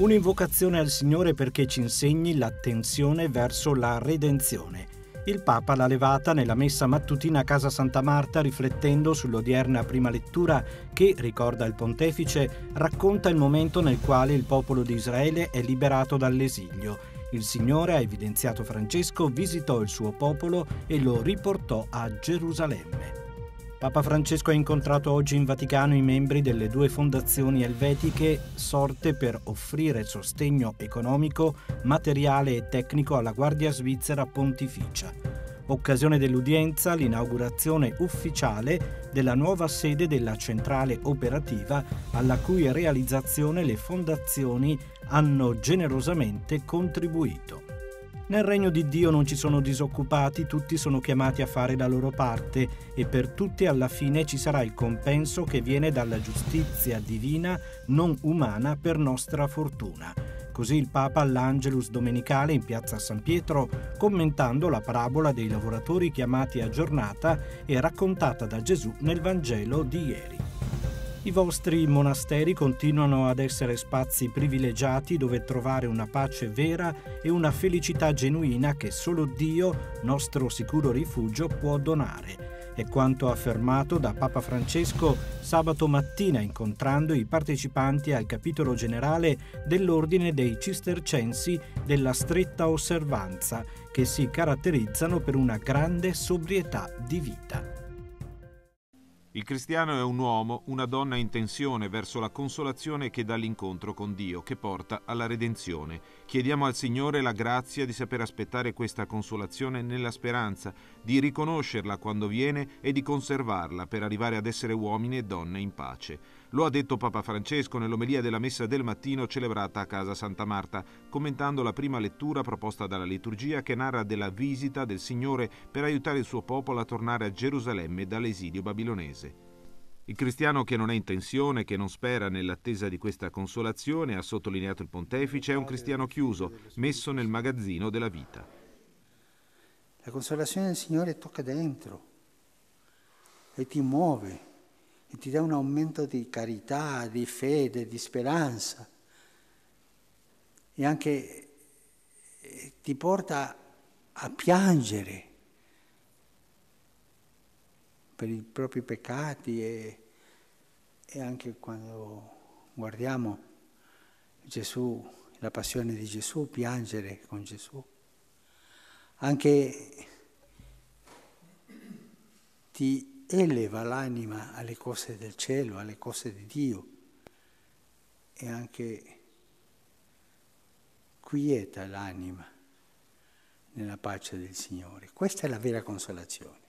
Un'invocazione al Signore perché ci insegni l'attenzione verso la redenzione. Il Papa l'ha levata nella messa mattutina a Casa Santa Marta riflettendo sull'odierna prima lettura che, ricorda il pontefice, racconta il momento nel quale il popolo di Israele è liberato dall'esilio. Il Signore, ha evidenziato Francesco, visitò il suo popolo e lo riportò a Gerusalemme. Papa Francesco ha incontrato oggi in Vaticano i membri delle due fondazioni elvetiche sorte per offrire sostegno economico, materiale e tecnico alla Guardia Svizzera Pontificia. Occasione dell'udienza l'inaugurazione ufficiale della nuova sede della centrale operativa alla cui realizzazione le fondazioni hanno generosamente contribuito. Nel regno di Dio non ci sono disoccupati, tutti sono chiamati a fare la loro parte e per tutti alla fine ci sarà il compenso che viene dalla giustizia divina, non umana, per nostra fortuna. Così il Papa all'Angelus domenicale in piazza San Pietro, commentando la parabola dei lavoratori chiamati a giornata e raccontata da Gesù nel Vangelo di ieri. I vostri monasteri continuano ad essere spazi privilegiati dove trovare una pace vera e una felicità genuina che solo Dio, nostro sicuro rifugio, può donare. È quanto affermato da Papa Francesco sabato mattina incontrando i partecipanti al capitolo generale dell'Ordine dei Cistercensi della stretta osservanza, che si caratterizzano per una grande sobrietà di vita. Il cristiano è un uomo, una donna in tensione verso la consolazione che dà l'incontro con Dio, che porta alla redenzione. Chiediamo al Signore la grazia di saper aspettare questa consolazione nella speranza, di riconoscerla quando viene e di conservarla per arrivare ad essere uomini e donne in pace. Lo ha detto Papa Francesco nell'omelia della messa del mattino celebrata a casa Santa Marta, commentando la prima lettura proposta dalla liturgia che narra della visita del Signore per aiutare il suo popolo a tornare a Gerusalemme dall'esilio babilonese. Il cristiano che non è in tensione, che non spera nell'attesa di questa consolazione, ha sottolineato il pontefice, è un cristiano chiuso, messo nel magazzino della vita. La consolazione del Signore tocca dentro e ti muove e ti dà un aumento di carità, di fede, di speranza e anche eh, ti porta a piangere per i propri peccati e, e anche quando guardiamo Gesù, la passione di Gesù, piangere con Gesù. Anche ti eleva l'anima alle cose del cielo, alle cose di Dio e anche quieta l'anima nella pace del Signore. Questa è la vera consolazione.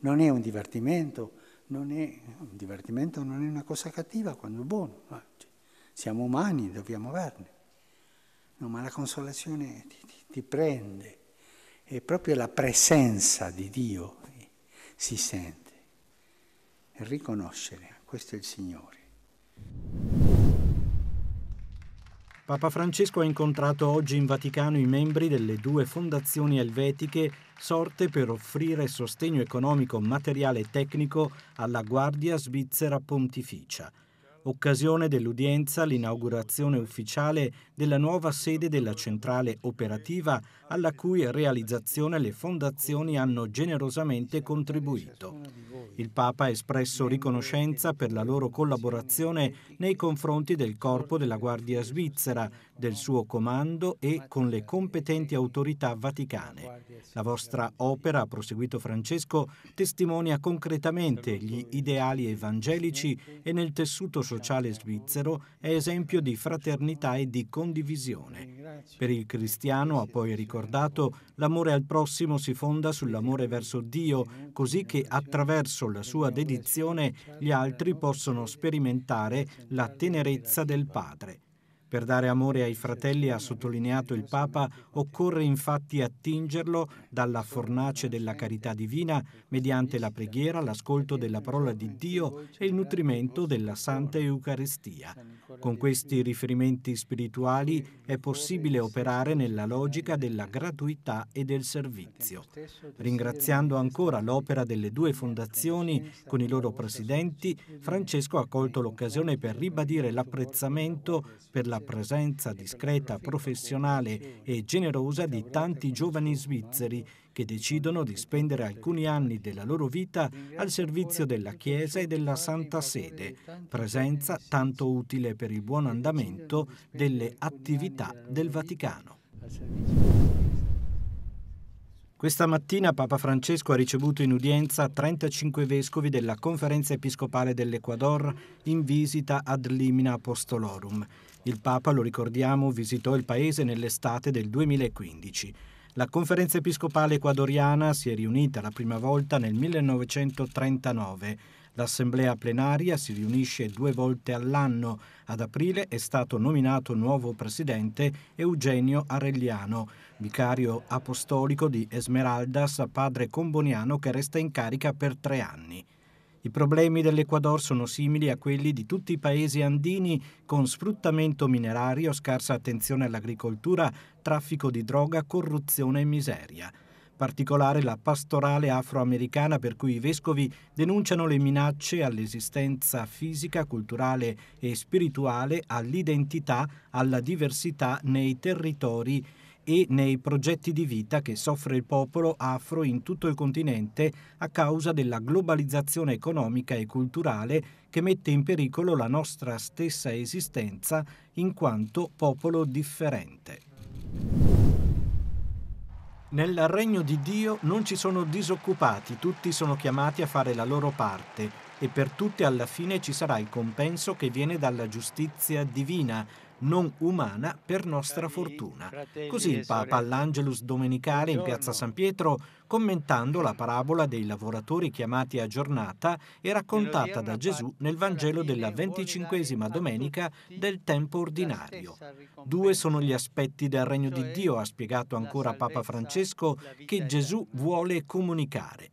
Non è un divertimento, non è, un divertimento non è una cosa cattiva quando è buono. No? Cioè, siamo umani, dobbiamo averne. No, ma la consolazione ti, ti, ti prende, è proprio la presenza di Dio che si sente. E riconoscere, questo è il Signore. Papa Francesco ha incontrato oggi in Vaticano i membri delle due fondazioni elvetiche sorte per offrire sostegno economico, materiale e tecnico alla Guardia Svizzera Pontificia occasione dell'udienza l'inaugurazione ufficiale della nuova sede della centrale operativa alla cui realizzazione le fondazioni hanno generosamente contribuito. Il Papa ha espresso riconoscenza per la loro collaborazione nei confronti del Corpo della Guardia Svizzera, del suo comando e con le competenti autorità vaticane. La vostra opera, ha proseguito Francesco, testimonia concretamente gli ideali evangelici e nel tessuto sociale sociale svizzero è esempio di fraternità e di condivisione. Per il cristiano, ha poi ricordato, l'amore al prossimo si fonda sull'amore verso Dio, così che attraverso la sua dedizione gli altri possono sperimentare la tenerezza del Padre. Per dare amore ai fratelli, ha sottolineato il Papa, occorre infatti attingerlo dalla fornace della carità divina mediante la preghiera, l'ascolto della parola di Dio e il nutrimento della Santa Eucaristia. Con questi riferimenti spirituali è possibile operare nella logica della gratuità e del servizio. Ringraziando ancora l'opera delle due fondazioni con i loro presidenti, Francesco ha colto l'occasione per ribadire l'apprezzamento per la la presenza discreta, professionale e generosa di tanti giovani svizzeri che decidono di spendere alcuni anni della loro vita al servizio della Chiesa e della Santa Sede, presenza tanto utile per il buon andamento delle attività del Vaticano. Questa mattina Papa Francesco ha ricevuto in udienza 35 vescovi della Conferenza Episcopale dell'Ecuador in visita ad Limina Apostolorum. Il Papa, lo ricordiamo, visitò il paese nell'estate del 2015. La conferenza episcopale ecuadoriana si è riunita la prima volta nel 1939. L'assemblea plenaria si riunisce due volte all'anno. Ad aprile è stato nominato nuovo presidente Eugenio Arelliano, vicario apostolico di Esmeraldas, padre comboniano che resta in carica per tre anni. I problemi dell'Ecuador sono simili a quelli di tutti i paesi andini con sfruttamento minerario, scarsa attenzione all'agricoltura, traffico di droga, corruzione e miseria particolare la pastorale afroamericana per cui i vescovi denunciano le minacce all'esistenza fisica, culturale e spirituale, all'identità, alla diversità nei territori e nei progetti di vita che soffre il popolo afro in tutto il continente a causa della globalizzazione economica e culturale che mette in pericolo la nostra stessa esistenza in quanto popolo differente. Nel regno di Dio non ci sono disoccupati, tutti sono chiamati a fare la loro parte e per tutti alla fine ci sarà il compenso che viene dalla giustizia divina non umana per nostra fortuna. Così il Papa all'Angelus Domenicale in piazza San Pietro, commentando la parabola dei lavoratori chiamati a giornata e raccontata da Gesù nel Vangelo della venticinquesima domenica del tempo ordinario. Due sono gli aspetti del regno di cioè, Dio, ha spiegato ancora Papa Francesco, che Gesù vuole comunicare.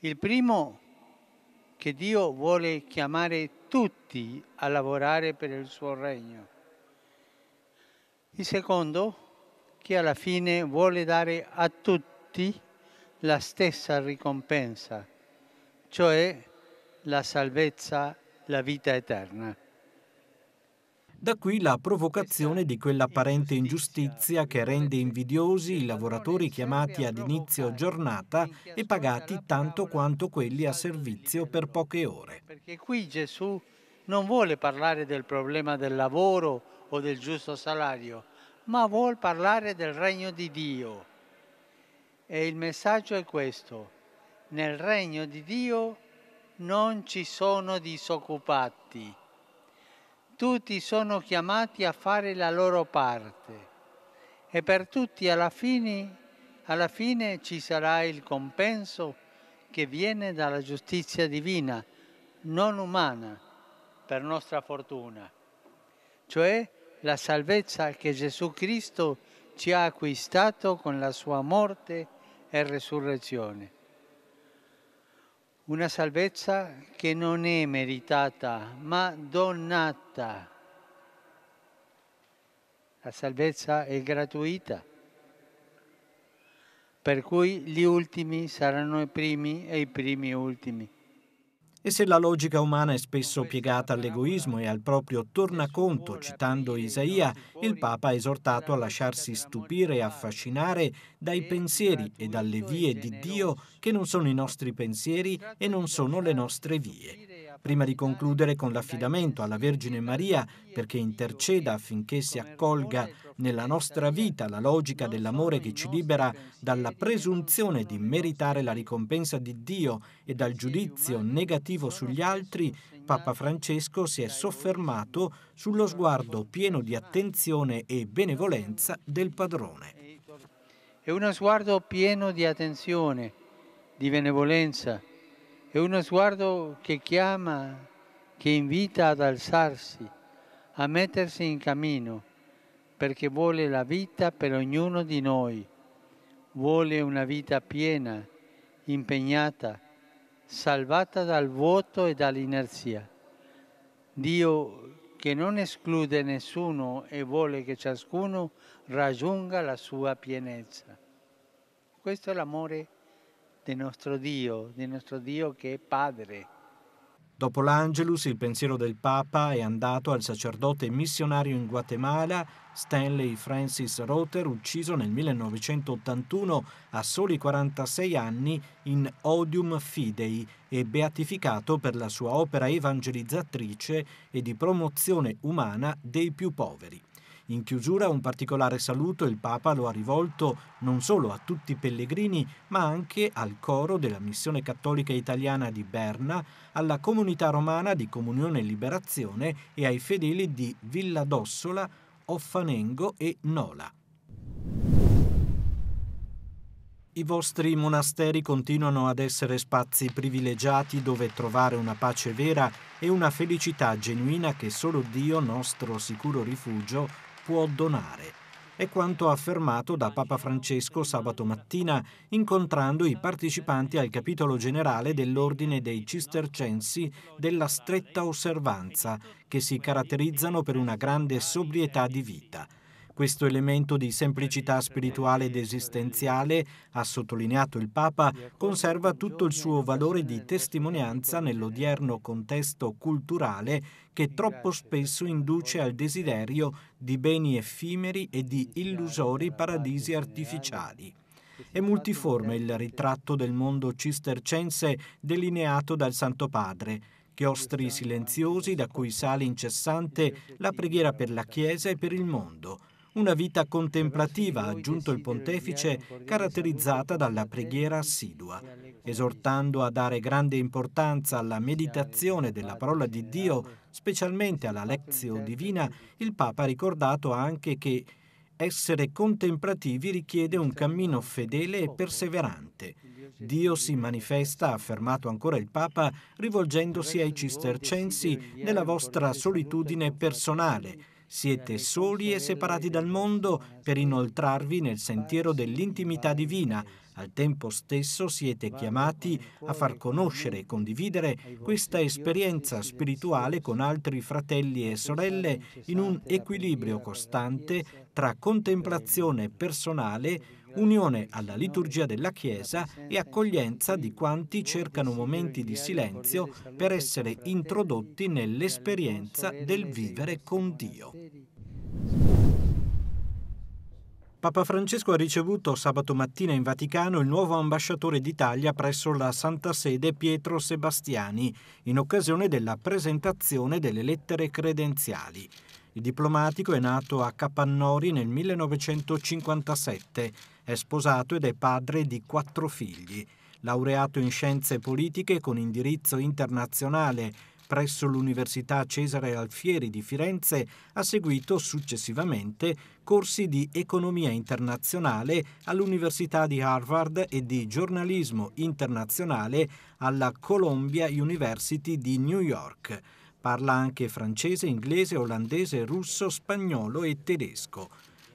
Il primo che Dio vuole chiamare tutti a lavorare per il suo regno il secondo, che alla fine vuole dare a tutti la stessa ricompensa, cioè la salvezza, la vita eterna. Da qui la provocazione di quell'apparente ingiustizia che rende invidiosi i lavoratori chiamati ad inizio giornata e pagati tanto quanto quelli a servizio per poche ore. Perché qui Gesù non vuole parlare del problema del lavoro o del giusto salario, ma vuole parlare del regno di Dio. E il messaggio è questo, nel regno di Dio non ci sono disoccupati, tutti sono chiamati a fare la loro parte e per tutti alla fine, alla fine ci sarà il compenso che viene dalla giustizia divina, non umana per nostra fortuna, cioè la salvezza che Gesù Cristo ci ha acquistato con la sua morte e resurrezione. Una salvezza che non è meritata, ma donata. La salvezza è gratuita, per cui gli ultimi saranno i primi e i primi ultimi. E se la logica umana è spesso piegata all'egoismo e al proprio tornaconto, citando Isaia, il Papa è esortato a lasciarsi stupire e affascinare dai pensieri e dalle vie di Dio che non sono i nostri pensieri e non sono le nostre vie prima di concludere con l'affidamento alla Vergine Maria perché interceda affinché si accolga nella nostra vita la logica dell'amore che ci libera dalla presunzione di meritare la ricompensa di Dio e dal giudizio negativo sugli altri, Papa Francesco si è soffermato sullo sguardo pieno di attenzione e benevolenza del padrone. È uno sguardo pieno di attenzione, di benevolenza, è uno sguardo che chiama, che invita ad alzarsi, a mettersi in cammino, perché vuole la vita per ognuno di noi. Vuole una vita piena, impegnata, salvata dal vuoto e dall'inerzia. Dio che non esclude nessuno e vuole che ciascuno raggiunga la sua pienezza. Questo è l'amore del nostro Dio, del nostro Dio che è Padre. Dopo l'Angelus, il pensiero del Papa è andato al sacerdote missionario in Guatemala Stanley Francis Rother, ucciso nel 1981 a soli 46 anni in Odium Fidei e beatificato per la sua opera evangelizzatrice e di promozione umana dei più poveri. In chiusura un particolare saluto il Papa lo ha rivolto non solo a tutti i pellegrini, ma anche al coro della Missione Cattolica Italiana di Berna, alla comunità romana di Comunione e Liberazione e ai fedeli di Villa d'Ossola, Offanengo e Nola. I vostri monasteri continuano ad essere spazi privilegiati dove trovare una pace vera e una felicità genuina che solo Dio, nostro sicuro rifugio, può donare. È quanto affermato da Papa Francesco sabato mattina incontrando i partecipanti al capitolo generale dell'Ordine dei Cistercensi della stretta osservanza, che si caratterizzano per una grande sobrietà di vita. Questo elemento di semplicità spirituale ed esistenziale, ha sottolineato il Papa, conserva tutto il suo valore di testimonianza nell'odierno contesto culturale che troppo spesso induce al desiderio di beni effimeri e di illusori paradisi artificiali. È multiforme il ritratto del mondo cistercense delineato dal Santo Padre, chiostri silenziosi da cui sale incessante la preghiera per la Chiesa e per il mondo, una vita contemplativa, ha aggiunto il pontefice, caratterizzata dalla preghiera assidua, esortando a dare grande importanza alla meditazione della parola di Dio, specialmente alla lezio divina, il Papa ha ricordato anche che essere contemplativi richiede un cammino fedele e perseverante. Dio si manifesta, ha affermato ancora il Papa, rivolgendosi ai cistercensi nella vostra solitudine personale, siete soli e separati dal mondo per inoltrarvi nel sentiero dell'intimità divina. Al tempo stesso siete chiamati a far conoscere e condividere questa esperienza spirituale con altri fratelli e sorelle in un equilibrio costante tra contemplazione personale, unione alla liturgia della Chiesa e accoglienza di quanti cercano momenti di silenzio per essere introdotti nell'esperienza del vivere con Dio. Papa Francesco ha ricevuto sabato mattina in Vaticano il nuovo ambasciatore d'Italia presso la Santa Sede Pietro Sebastiani in occasione della presentazione delle lettere credenziali. Il diplomatico è nato a Capannori nel 1957, è sposato ed è padre di quattro figli. Laureato in scienze politiche con indirizzo internazionale presso l'Università Cesare Alfieri di Firenze, ha seguito successivamente corsi di economia internazionale all'Università di Harvard e di giornalismo internazionale alla Columbia University di New York. Parla anche francese, inglese, olandese, russo, spagnolo e tedesco.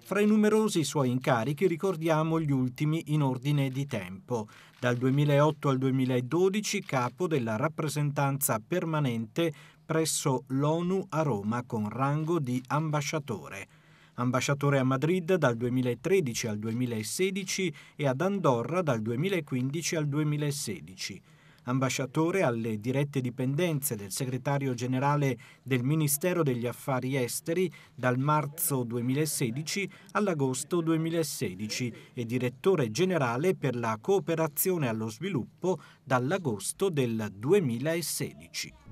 Fra i numerosi suoi incarichi ricordiamo gli ultimi in ordine di tempo. Dal 2008 al 2012 capo della rappresentanza permanente presso l'ONU a Roma con rango di ambasciatore. Ambasciatore a Madrid dal 2013 al 2016 e ad Andorra dal 2015 al 2016 ambasciatore alle dirette dipendenze del segretario generale del Ministero degli Affari Esteri dal marzo 2016 all'agosto 2016 e direttore generale per la cooperazione allo sviluppo dall'agosto del 2016.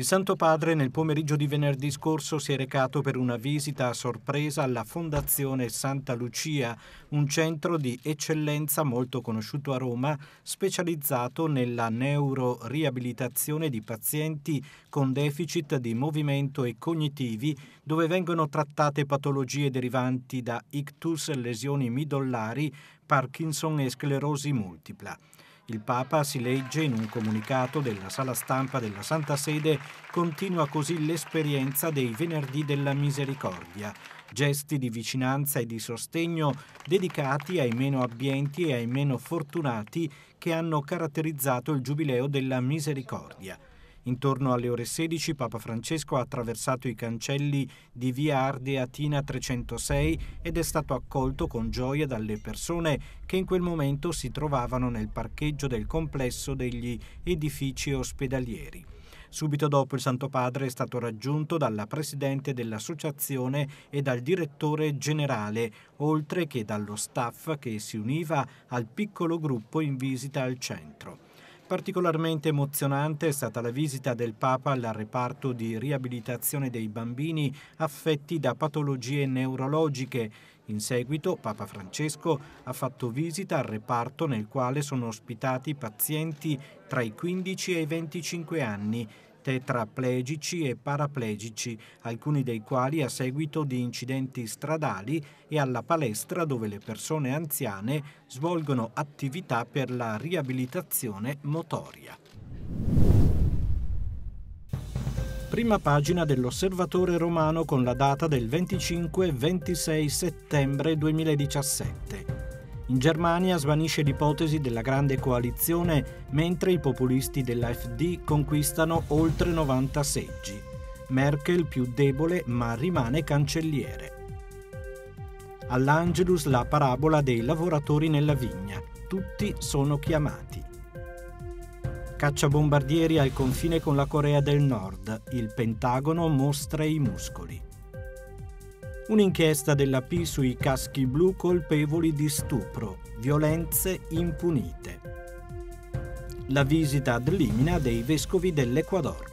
Il Santo Padre nel pomeriggio di venerdì scorso si è recato per una visita a sorpresa alla Fondazione Santa Lucia, un centro di eccellenza molto conosciuto a Roma, specializzato nella neuroriabilitazione di pazienti con deficit di movimento e cognitivi, dove vengono trattate patologie derivanti da ictus, lesioni midollari, Parkinson e sclerosi multipla. Il Papa, si legge in un comunicato della sala stampa della Santa Sede, continua così l'esperienza dei Venerdì della Misericordia, gesti di vicinanza e di sostegno dedicati ai meno abbienti e ai meno fortunati che hanno caratterizzato il Giubileo della Misericordia. Intorno alle ore 16 Papa Francesco ha attraversato i cancelli di via Ardeatina 306 ed è stato accolto con gioia dalle persone che in quel momento si trovavano nel parcheggio del complesso degli edifici ospedalieri. Subito dopo il Santo Padre è stato raggiunto dalla Presidente dell'Associazione e dal Direttore Generale, oltre che dallo staff che si univa al piccolo gruppo in visita al centro. Particolarmente emozionante è stata la visita del Papa al reparto di riabilitazione dei bambini affetti da patologie neurologiche. In seguito Papa Francesco ha fatto visita al reparto nel quale sono ospitati pazienti tra i 15 e i 25 anni tetraplegici e paraplegici, alcuni dei quali a seguito di incidenti stradali e alla palestra dove le persone anziane svolgono attività per la riabilitazione motoria. Prima pagina dell'Osservatore Romano con la data del 25-26 settembre 2017. In Germania svanisce l'ipotesi della grande coalizione mentre i populisti dell'AfD conquistano oltre 90 seggi. Merkel più debole ma rimane cancelliere. All'Angelus la parabola dei lavoratori nella vigna. Tutti sono chiamati. Cacciabombardieri al confine con la Corea del Nord. Il Pentagono mostra i muscoli un'inchiesta della P sui caschi blu colpevoli di stupro, violenze impunite. La visita ad Limina dei vescovi dell'Ecuador.